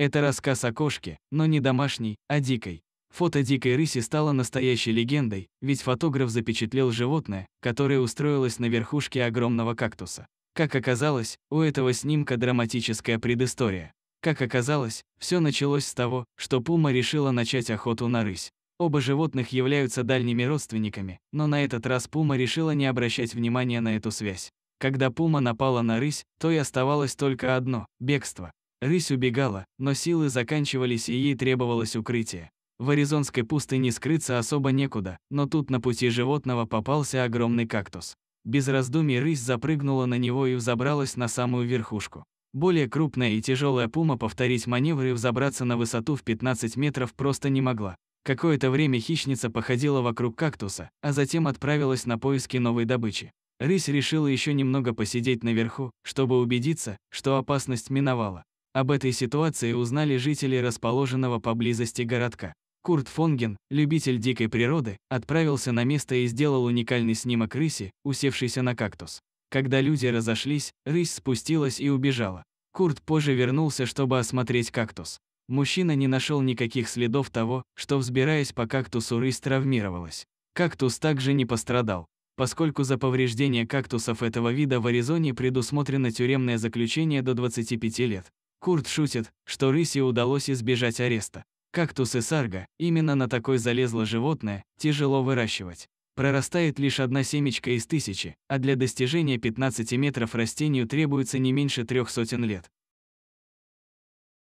Это рассказ о кошке, но не домашней, а дикой. Фото дикой рыси стало настоящей легендой, ведь фотограф запечатлел животное, которое устроилось на верхушке огромного кактуса. Как оказалось, у этого снимка драматическая предыстория. Как оказалось, все началось с того, что пума решила начать охоту на рысь. Оба животных являются дальними родственниками, но на этот раз пума решила не обращать внимания на эту связь. Когда пума напала на рысь, то и оставалось только одно – бегство. Рысь убегала, но силы заканчивались и ей требовалось укрытие. В аризонской пустыне скрыться особо некуда, но тут на пути животного попался огромный кактус. Без раздумий рысь запрыгнула на него и взобралась на самую верхушку. Более крупная и тяжелая пума повторить маневры и взобраться на высоту в 15 метров просто не могла. Какое-то время хищница походила вокруг кактуса, а затем отправилась на поиски новой добычи. Рысь решила еще немного посидеть наверху, чтобы убедиться, что опасность миновала. Об этой ситуации узнали жители расположенного поблизости городка. Курт Фонген, любитель дикой природы, отправился на место и сделал уникальный снимок рыси, усевшейся на кактус. Когда люди разошлись, рысь спустилась и убежала. Курт позже вернулся, чтобы осмотреть кактус. Мужчина не нашел никаких следов того, что, взбираясь по кактусу, рысь травмировалась. Кактус также не пострадал. Поскольку за повреждение кактусов этого вида в Аризоне предусмотрено тюремное заключение до 25 лет, Курт шутит, что рысе удалось избежать ареста. Кактусы сарга, именно на такой залезло животное, тяжело выращивать. Прорастает лишь одна семечка из тысячи, а для достижения 15 метров растению требуется не меньше трех сотен лет.